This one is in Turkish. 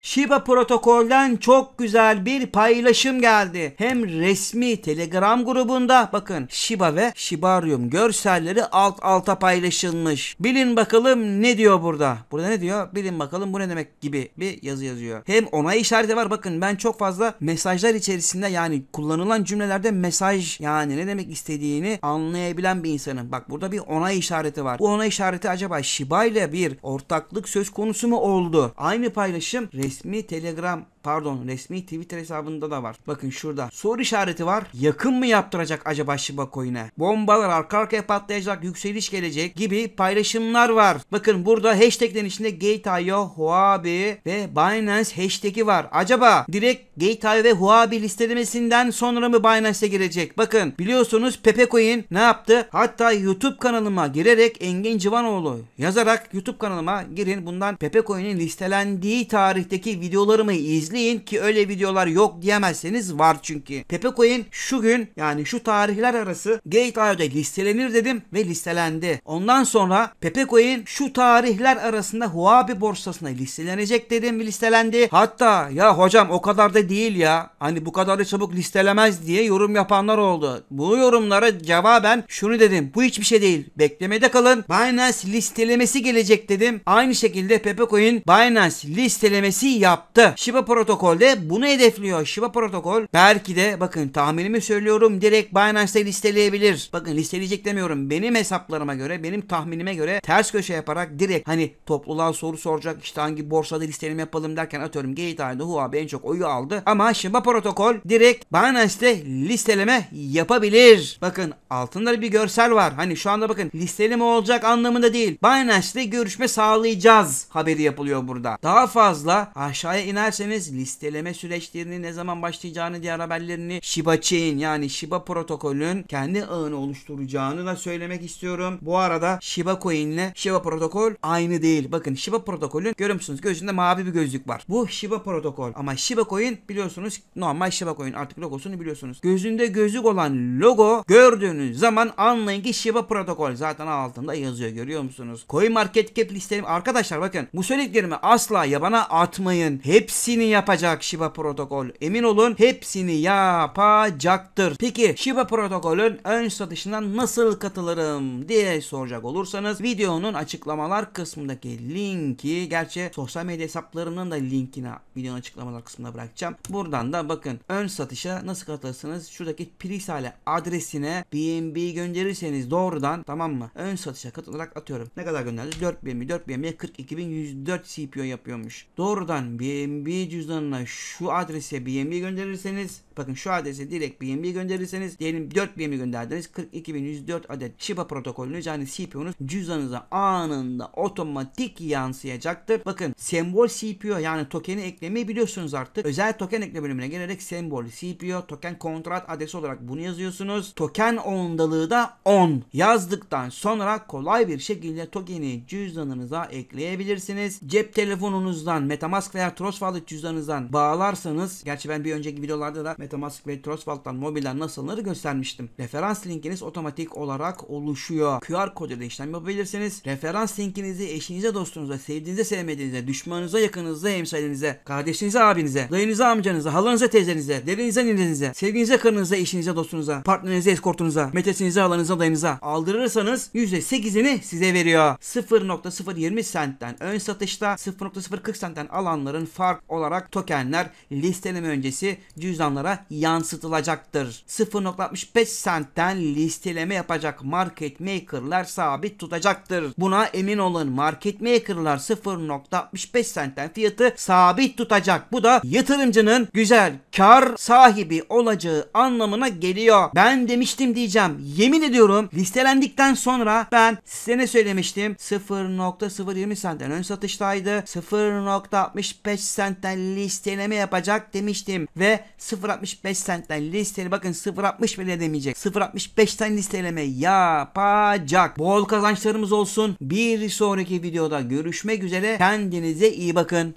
Shiba protokolden çok güzel bir paylaşım geldi. Hem resmi Telegram grubunda bakın Shiba ve Shibarium görselleri alt alta paylaşılmış. Bilin bakalım ne diyor burada? Burada ne diyor? Bilin bakalım bu ne demek gibi bir yazı yazıyor. Hem onay işareti var bakın ben çok fazla mesajlar içerisinde yani kullanılan cümlelerde mesaj yani ne demek istediğini anlayabilen bir insanım. Bak burada bir onay işareti var. Bu onay işareti acaba Shiba ile bir ortaklık söz konusu mu oldu? Aynı paylaşım resmi resmi Telegram pardon resmi Twitter hesabında da var. Bakın şurada soru işareti var. Yakın mı yaptıracak acaba Shiba Coin'e? Bombalar arka arkaya patlayacak, yükseliş gelecek gibi paylaşımlar var. Bakın burada hashtaglerin içinde Gate.io, Huobi ve Binance hashtag'i var. Acaba direkt Gate.io ve Huobi listelemesinden sonra mı Binance'e girecek? Bakın biliyorsunuz Pepe Coin ne yaptı? Hatta YouTube kanalıma girerek Engin Civanoğlu yazarak YouTube kanalıma girin. Bundan Pepe Coin'in listelendiği tarihteki videolarımı izleyin izleyin ki öyle videolar yok diyemezseniz var çünkü. Pepe Coin şu gün yani şu tarihler arası Gate.io'da listelenir dedim ve listelendi. Ondan sonra Pepe Coin şu tarihler arasında Huobi borsasına listelenecek dedim ve listelendi. Hatta ya hocam o kadar da değil ya hani bu kadar da çabuk listelemez diye yorum yapanlar oldu. Bu yorumlara cevaben şunu dedim bu hiçbir şey değil beklemede kalın Binance listelemesi gelecek dedim. Aynı şekilde Pepe Coin Binance listelemesi yaptı. Shiba protokolde bunu hedefliyor. Shiba protokol belki de bakın tahminimi söylüyorum direkt Binance'de listeleyebilir. Bakın listeleyecek demiyorum. Benim hesaplarıma göre, benim tahminime göre ters köşe yaparak direkt hani topluluğa soru soracak işte hangi borsada listeleme yapalım derken atıyorum GateAI'da Huawei en çok oyu aldı. Ama Shiba protokol direkt Binance'de listeleme yapabilir. Bakın altında bir görsel var. Hani şu anda bakın listeleme olacak anlamında değil. Binance'de görüşme sağlayacağız haberi yapılıyor burada. Daha fazla aşağıya inerseniz Listeleme süreçlerini ne zaman başlayacağını diğer haberlerini Shiba Chain yani Shiba protokolün kendi ağını oluşturacağını da söylemek istiyorum. Bu arada Shiba Coin ile Shiba protokol aynı değil. Bakın Shiba protokolün görüyorsunuz gözünde mavi bir gözlük var. Bu Shiba protokol ama Shiba Coin biliyorsunuz normal Shiba Coin artık logosunu biliyorsunuz. Gözünde gözlük olan logo gördüğünüz zaman anlayın ki Shiba protokol zaten altında yazıyor görüyor musunuz? Coin Market Cap listelim arkadaşlar bakın bu söylediklerimi asla yabana atmayın. Hepsini ya yapacak Shiba protokol. Emin olun hepsini yapacaktır. Peki Shiba protokolün ön satışından nasıl katılırım diye soracak olursanız videonun açıklamalar kısmındaki linki gerçi sosyal medya hesaplarının da linkini videonun açıklamalar kısmına bırakacağım. Buradan da bakın ön satışa nasıl katılırsınız? Şuradaki Prisale adresine BNB gönderirseniz doğrudan tamam mı? Ön satışa katılarak atıyorum. Ne kadar gönderdi? 4 BNB 4 BNB 42.104 CPU yapıyormuş. Doğrudan BNB cüzdanı cüzdanına şu adrese bir BNB gönderirseniz Bakın şu adrese direkt BNB gönderirseniz diyelim 4 BNB gönderdiniz. 42.104 adet Shiba protokolünüz yani CPU'nuz cüzdanınıza anında otomatik yansıyacaktır. Bakın sembol CPU yani tokeni eklemeyi biliyorsunuz artık. Özel token ekle bölümüne gelerek sembol CPU token kontrat adresi olarak bunu yazıyorsunuz. Token ondalığı da 10 yazdıktan sonra kolay bir şekilde tokeni cüzdanınıza ekleyebilirsiniz. Cep telefonunuzdan Metamask veya Trust Wallet cüzdanınızdan bağlarsanız gerçi ben bir önceki videolarda da Metamask ve Trustwallet'tan mobilden nasıl alınır göstermiştim. Referans linkiniz otomatik olarak oluşuyor. QR kod ile işlem yapabilirsiniz. Referans linkinizi eşinize, dostunuza, sevdiğinize, sevmediğinize, düşmanınıza, yakınınıza, hemşirenize, kardeşinize, abinize, dayınıza, amcanıza, halanıza, teyzenize, derinize, ninenize, sevginize, karınıza, eşinize, dostunuza, partnerinize, eskortunuza, metresinize, halanıza, dayınıza aldırırsanız %8'ini size veriyor. 0.020 centten ön satışta 0.040 centten alanların fark olarak tokenler listeleme öncesi cüzdanlara yansıtılacaktır. 0.65 sentten listeleme yapacak market makerlar sabit tutacaktır. Buna emin olun market makerlar 0.65 sentten fiyatı sabit tutacak. Bu da yatırımcının güzel kar sahibi olacağı anlamına geliyor. Ben demiştim diyeceğim. Yemin ediyorum listelendikten sonra ben size ne söylemiştim? 0.020 sentten ön satıştaydı. 0.65 sentten listeleme yapacak demiştim ve 0 0.65 sentten listeli bakın 0.60 bile demeyecek. 0.65'ten listeleme yapacak. Bol kazançlarımız olsun. Bir sonraki videoda görüşmek üzere. Kendinize iyi bakın.